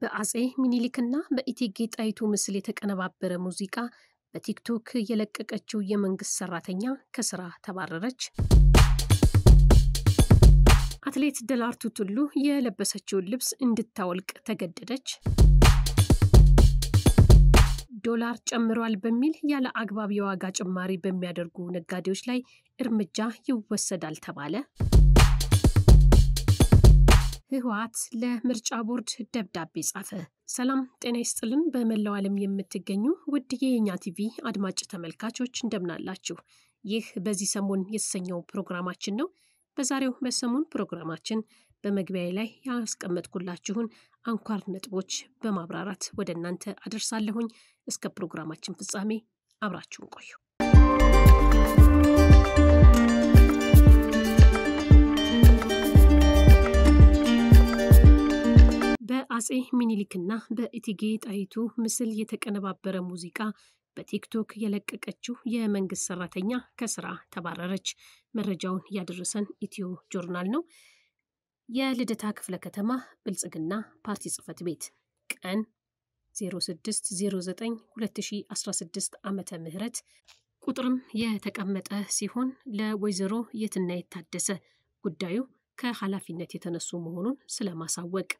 በአጼ ሚኒሊክና በእቴጌ ጣይቱ ምስል የተቀነባበረ ሙዚቃ በቲክቶክ የለቀቀችው የመንግስት ሰራተኛ ከስራ ተባረረች። አትሌት ደራርቱ ቱሉ የለበሰችውን ልብስ እንድታወልቅ ተገደደች። ዶላር ጨምሯል በሚል ያለ አግባብ የዋጋ ጭማሪ በሚያደርጉ ነጋዴዎች ላይ እርምጃ ይወሰዳል ተባለ። ህወሓት ለምርጫ ቦርድ ደብዳቤ ጻፈ። ሰላም ጤና ይስጥልን። በመላው ዓለም የምትገኙ ውድ የኛ ቲቪ አድማጭ ተመልካቾች እንደምናላችሁ። ይህ በዚህ ሰሞን የተሰኘው ፕሮግራማችን ነው። በዛሬው በሰሞን ፕሮግራማችን በመግቢያ ላይ ያስቀመጥኩላችሁን አንኳር ነጥቦች በማብራራት ወደ እናንተ አደርሳለሁኝ። እስከ ፕሮግራማችን ፍጻሜ አብራችሁን ቆዩ። በአጼ ሚኒሊክና በእቴጌ ጣይቱ ምስል የተቀነባበረ ሙዚቃ በቲክቶክ የለቀቀችው የመንግስት ሰራተኛ ከስራ ተባረረች። መረጃውን ያደረሰን ኢትዮ ጆርናል ነው። የልደታ ክፍለ ከተማ ብልጽግና ፓርቲ ጽህፈት ቤት ቀን 06092016 ዓመተ ም ቁጥርም የተቀመጠ ሲሆን ለወይዘሮ የትና የታደሰ ጉዳዩ ከኃላፊነት የተነሱ መሆኑን ስለማሳወቅ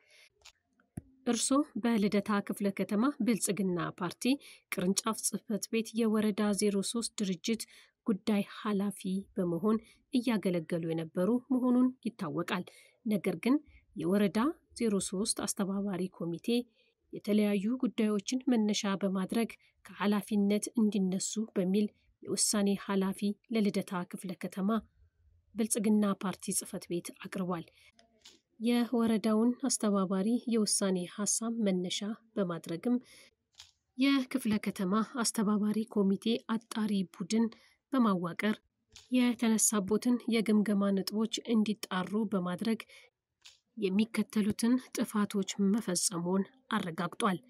እርሶ በልደታ ክፍለ ከተማ ብልጽግና ፓርቲ ቅርንጫፍ ጽህፈት ቤት የወረዳ 03 ድርጅት ጉዳይ ኃላፊ በመሆን እያገለገሉ የነበሩ መሆኑን ይታወቃል። ነገር ግን የወረዳ 03 አስተባባሪ ኮሚቴ የተለያዩ ጉዳዮችን መነሻ በማድረግ ከኃላፊነት እንዲነሱ በሚል የውሳኔ ኃላፊ ለልደታ ክፍለ ከተማ ብልጽግና ፓርቲ ጽህፈት ቤት አቅርቧል። የወረዳውን አስተባባሪ የውሳኔ ሀሳብ መነሻ በማድረግም የክፍለ ከተማ አስተባባሪ ኮሚቴ አጣሪ ቡድን በማዋቀር የተነሳቦትን የግምገማ ነጥቦች እንዲጣሩ በማድረግ የሚከተሉትን ጥፋቶች መፈጸሙን አረጋግጧል።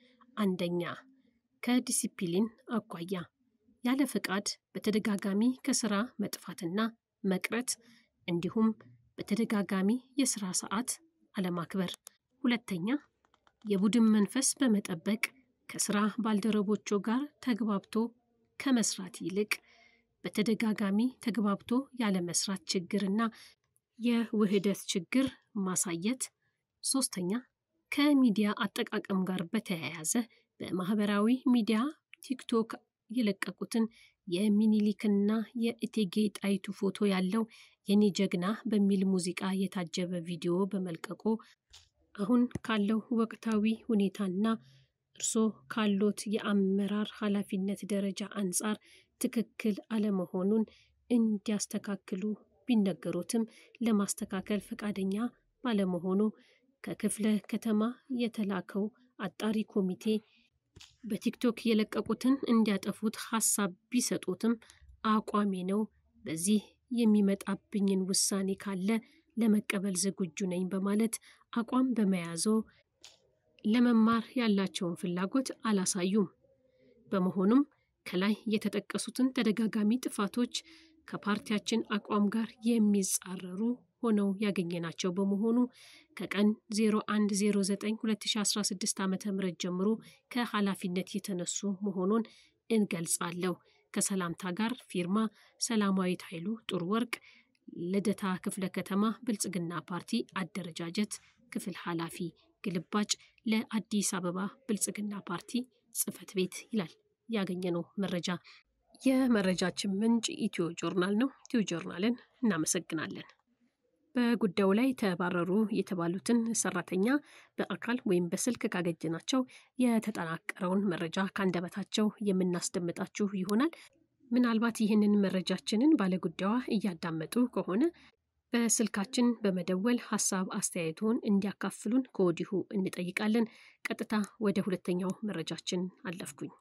አንደኛ፣ ከዲሲፕሊን አኳያ ያለ ፈቃድ በተደጋጋሚ ከስራ መጥፋትና መቅረት እንዲሁም በተደጋጋሚ የሥራ ሰዓት አለማክበር፣ ሁለተኛ የቡድን መንፈስ በመጠበቅ ከሥራ ባልደረቦቹ ጋር ተግባብቶ ከመስራት ይልቅ በተደጋጋሚ ተግባብቶ ያለመስራት ችግርና የውህደት ችግር ማሳየት፣ ሶስተኛ ከሚዲያ አጠቃቀም ጋር በተያያዘ በማህበራዊ ሚዲያ ቲክቶክ የለቀቁትን የሚኒሊክና የእቴጌ ጣይቱ ፎቶ ያለው የኔ ጀግና በሚል ሙዚቃ የታጀበ ቪዲዮ በመልቀቁ አሁን ካለው ወቅታዊ ሁኔታና እርሶ ካሎት የአመራር ኃላፊነት ደረጃ አንጻር ትክክል አለመሆኑን እንዲያስተካክሉ ቢነገሩትም ለማስተካከል ፈቃደኛ ባለመሆኑ ከክፍለ ከተማ የተላከው አጣሪ ኮሚቴ በቲክቶክ የለቀቁትን እንዲያጠፉት ሀሳብ ቢሰጡትም አቋሜ ነው፣ በዚህ የሚመጣብኝን ውሳኔ ካለ ለመቀበል ዝግጁ ነኝ በማለት አቋም በመያዞ ለመማር ያላቸውን ፍላጎት አላሳዩም። በመሆኑም ከላይ የተጠቀሱትን ተደጋጋሚ ጥፋቶች ከፓርቲያችን አቋም ጋር የሚጻረሩ ሆነው ያገኘናቸው በመሆኑ ከቀን 01092016 ዓ ም ጀምሮ ከኃላፊነት የተነሱ መሆኑን እንገልጻለሁ። ከሰላምታ ጋር ፊርማ ሰላማዊት ኃይሉ ጥሩ ወርቅ ልደታ ክፍለ ከተማ ብልጽግና ፓርቲ አደረጃጀት ክፍል ኃላፊ ግልባጭ ለአዲስ አበባ ብልጽግና ፓርቲ ጽህፈት ቤት ይላል ያገኘነው መረጃ። የመረጃችን ምንጭ ኢትዮ ጆርናል ነው። ኢትዮ ጆርናልን እናመሰግናለን። በጉዳዩ ላይ ተባረሩ የተባሉትን ሰራተኛ በአካል ወይም በስልክ ካገኘናቸው የተጠናቀረውን መረጃ ከአንደበታቸው የምናስደምጣችሁ ይሆናል። ምናልባት ይህንን መረጃችንን ባለጉዳዩዋ እያዳመጡ ከሆነ በስልካችን በመደወል ሀሳብ አስተያየቱን እንዲያካፍሉን ከወዲሁ እንጠይቃለን። ቀጥታ ወደ ሁለተኛው መረጃችን አለፍኩኝ።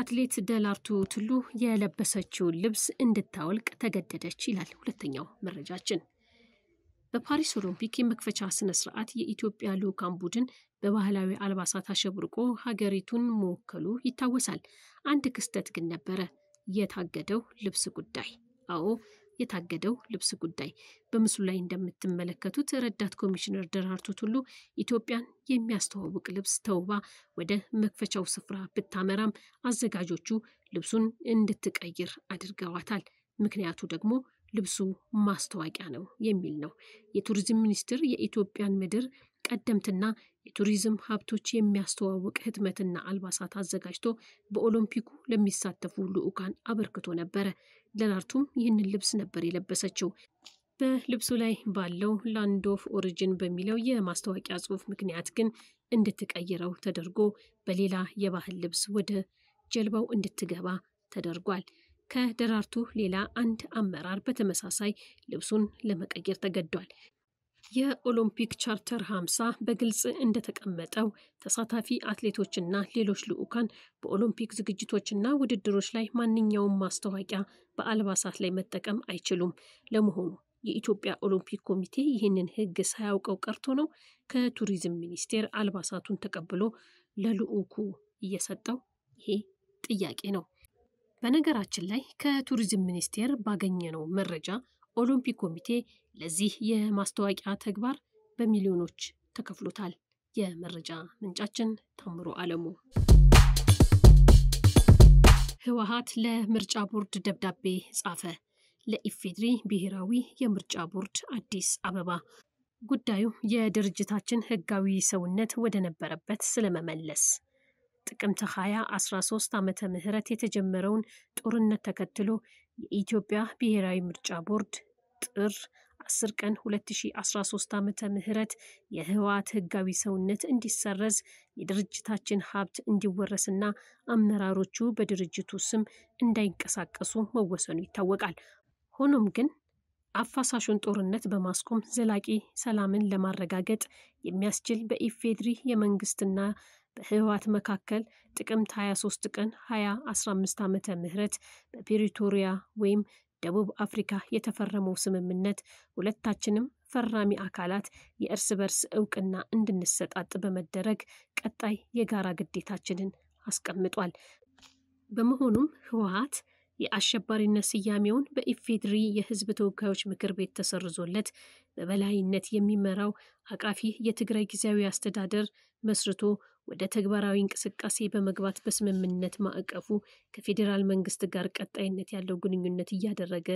አትሌት ደላርቱ ቱሉ የለበሰችውን ልብስ እንድታወልቅ ተገደደች ይላል ሁለተኛው መረጃችን። በፓሪስ ኦሎምፒክ የመክፈቻ ስነ ስርዓት የኢትዮጵያ ልዑካን ቡድን በባህላዊ አልባሳት አሸብርቆ ሀገሪቱን መወከሉ ይታወሳል። አንድ ክስተት ግን ነበረ፣ የታገደው ልብስ ጉዳይ። አዎ የታገደው ልብስ ጉዳይ በምስሉ ላይ እንደምትመለከቱት ረዳት ኮሚሽነር ደራርቱ ቱሉ ኢትዮጵያን የሚያስተዋውቅ ልብስ ተውባ ወደ መክፈቻው ስፍራ ብታመራም አዘጋጆቹ ልብሱን እንድትቀይር አድርገዋታል። ምክንያቱ ደግሞ ልብሱ ማስታወቂያ ነው የሚል ነው። የቱሪዝም ሚኒስቴር የኢትዮጵያን ምድር ቀደምትና የቱሪዝም ሀብቶች የሚያስተዋውቅ ህትመትና አልባሳት አዘጋጅቶ በኦሎምፒኩ ለሚሳተፉ ልዑካን አበርክቶ ነበረ። ደራርቱም ይህንን ልብስ ነበር የለበሰችው። በልብሱ ላይ ባለው ላንድ ኦፍ ኦሪጅን በሚለው የማስታወቂያ ጽሑፍ ምክንያት ግን እንድትቀይረው ተደርጎ በሌላ የባህል ልብስ ወደ ጀልባው እንድትገባ ተደርጓል። ከደራርቱ ሌላ አንድ አመራር በተመሳሳይ ልብሱን ለመቀየር ተገዷል። የኦሎምፒክ ቻርተር 50 በግልጽ እንደተቀመጠው ተሳታፊ አትሌቶችና ሌሎች ልዑካን በኦሎምፒክ ዝግጅቶችና ውድድሮች ላይ ማንኛውም ማስታወቂያ በአልባሳት ላይ መጠቀም አይችሉም። ለመሆኑ የኢትዮጵያ ኦሎምፒክ ኮሚቴ ይህንን ሕግ ሳያውቀው ቀርቶ ነው ከቱሪዝም ሚኒስቴር አልባሳቱን ተቀብሎ ለልዑኩ እየሰጠው? ይሄ ጥያቄ ነው። በነገራችን ላይ ከቱሪዝም ሚኒስቴር ባገኘነው መረጃ ኦሎምፒክ ኮሚቴ ለዚህ የማስታወቂያ ተግባር በሚሊዮኖች ተከፍሎታል። የመረጃ ምንጫችን ታምሮ አለሙ። ህወሀት ለምርጫ ቦርድ ደብዳቤ ጻፈ። ለኢፌድሪ ብሔራዊ የምርጫ ቦርድ አዲስ አበባ ጉዳዩ የድርጅታችን ህጋዊ ሰውነት ወደ ነበረበት ስለመመለስ ጥቅምት 20 13 ዓመተ ምህረት የተጀመረውን ጦርነት ተከትሎ የኢትዮጵያ ብሔራዊ ምርጫ ቦርድ ጥር 10 ቀን 2013 ዓመተ ምህረት የህወሓት ህጋዊ ሰውነት እንዲሰረዝ የድርጅታችን ሀብት እንዲወረስና አመራሮቹ በድርጅቱ ስም እንዳይንቀሳቀሱ መወሰኑ ይታወቃል። ሆኖም ግን አፋሳሹን ጦርነት በማስቆም ዘላቂ ሰላምን ለማረጋገጥ የሚያስችል በኢፌድሪ የመንግስትና በህወሓት መካከል ጥቅምት 23 ቀን 2015 ዓመተ ምህረት በፕሪቶሪያ ወይም ደቡብ አፍሪካ የተፈረመው ስምምነት ሁለታችንም ፈራሚ አካላት የእርስ በርስ እውቅና እንድንሰጣጥ በመደረግ ቀጣይ የጋራ ግዴታችንን አስቀምጧል። በመሆኑም ህወሀት የአሸባሪነት ስያሜውን በኢፌድሪ የህዝብ ተወካዮች ምክር ቤት ተሰርዞለት በበላይነት የሚመራው አቃፊ የትግራይ ጊዜያዊ አስተዳደር መስርቶ ወደ ተግባራዊ እንቅስቃሴ በመግባት በስምምነት ማዕቀፉ ከፌዴራል መንግስት ጋር ቀጣይነት ያለው ግንኙነት እያደረገ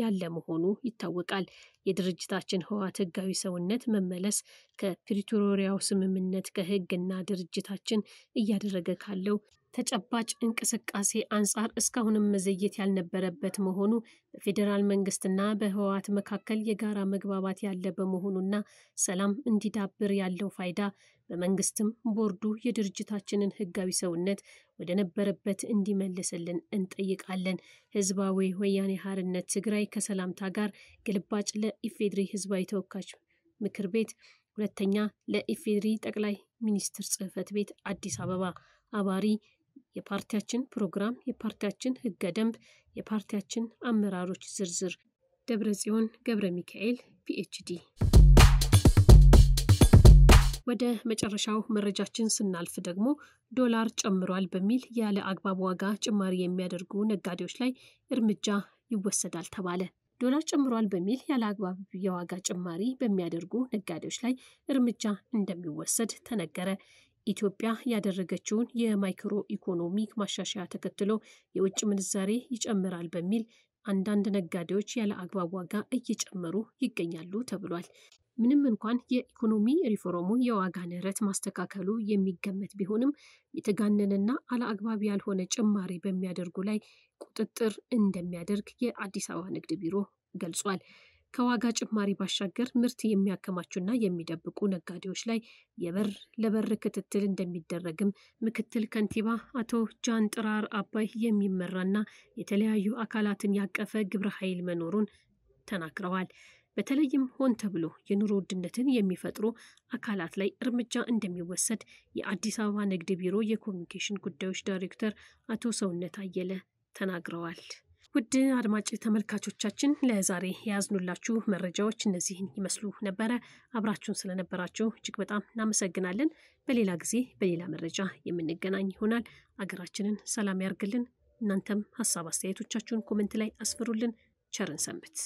ያለ መሆኑ ይታወቃል። የድርጅታችን ህወሓት ህጋዊ ሰውነት መመለስ ከፕሪቶሪያው ስምምነት ከህግና ድርጅታችን እያደረገ ካለው ተጨባጭ እንቅስቃሴ አንጻር እስካሁንም መዘየት ያልነበረበት መሆኑ በፌዴራል መንግስትና በህወሓት መካከል የጋራ መግባባት ያለ በመሆኑና ሰላም እንዲዳብር ያለው ፋይዳ በመንግስትም ቦርዱ የድርጅታችንን ህጋዊ ሰውነት ወደ ነበረበት እንዲመልስልን እንጠይቃለን። ህዝባዊ ወያኔ ሓርነት ትግራይ ከሰላምታ ጋር ግልባጭ ለኢፌድሪ ህዝባዊ ተወካዮች ምክር ቤት፣ ሁለተኛ ለኢፌድሪ ጠቅላይ ሚኒስትር ጽህፈት ቤት አዲስ አበባ አባሪ የፓርቲያችን ፕሮግራም፣ የፓርቲያችን ህገ ደንብ፣ የፓርቲያችን አመራሮች ዝርዝር ደብረ ጽዮን ገብረ ሚካኤል ፒኤችዲ ወደ መጨረሻው መረጃችን ስናልፍ ደግሞ ዶላር ጨምሯል በሚል ያለ አግባብ ዋጋ ጭማሪ የሚያደርጉ ነጋዴዎች ላይ እርምጃ ይወሰዳል ተባለ። ዶላር ጨምሯል በሚል ያለ አግባብ የዋጋ ጭማሪ በሚያደርጉ ነጋዴዎች ላይ እርምጃ እንደሚወሰድ ተነገረ። ኢትዮጵያ ያደረገችውን የማይክሮ ኢኮኖሚ ማሻሻያ ተከትሎ የውጭ ምንዛሬ ይጨምራል በሚል አንዳንድ ነጋዴዎች ያለ አግባብ ዋጋ እየጨመሩ ይገኛሉ ተብሏል። ምንም እንኳን የኢኮኖሚ ሪፎርሙ የዋጋ ንረት ማስተካከሉ የሚገመት ቢሆንም የተጋነነና አለአግባብ ያልሆነ ጭማሪ በሚያደርጉ ላይ ቁጥጥር እንደሚያደርግ የአዲስ አበባ ንግድ ቢሮ ገልጿል። ከዋጋ ጭማሪ ባሻገር ምርት የሚያከማቹና የሚደብቁ ነጋዴዎች ላይ የበር ለበር ክትትል እንደሚደረግም ምክትል ከንቲባ አቶ ጃን ጥራር አባይ የሚመራና የተለያዩ አካላትን ያቀፈ ግብረ ኃይል መኖሩን ተናግረዋል። በተለይም ሆን ተብሎ የኑሮ ውድነትን የሚፈጥሩ አካላት ላይ እርምጃ እንደሚወሰድ የአዲስ አበባ ንግድ ቢሮ የኮሚኒኬሽን ጉዳዮች ዳይሬክተር አቶ ሰውነት አየለ ተናግረዋል። ውድ አድማጭ ተመልካቾቻችን ለዛሬ የያዝኑላችሁ መረጃዎች እነዚህን ይመስሉ ነበረ። አብራችሁን ስለነበራችሁ እጅግ በጣም እናመሰግናለን። በሌላ ጊዜ በሌላ መረጃ የምንገናኝ ይሆናል። አገራችንን ሰላም ያርግልን። እናንተም ሀሳብ አስተያየቶቻችሁን ኮመንት ላይ አስፍሩልን። ቸርን ሰንብት።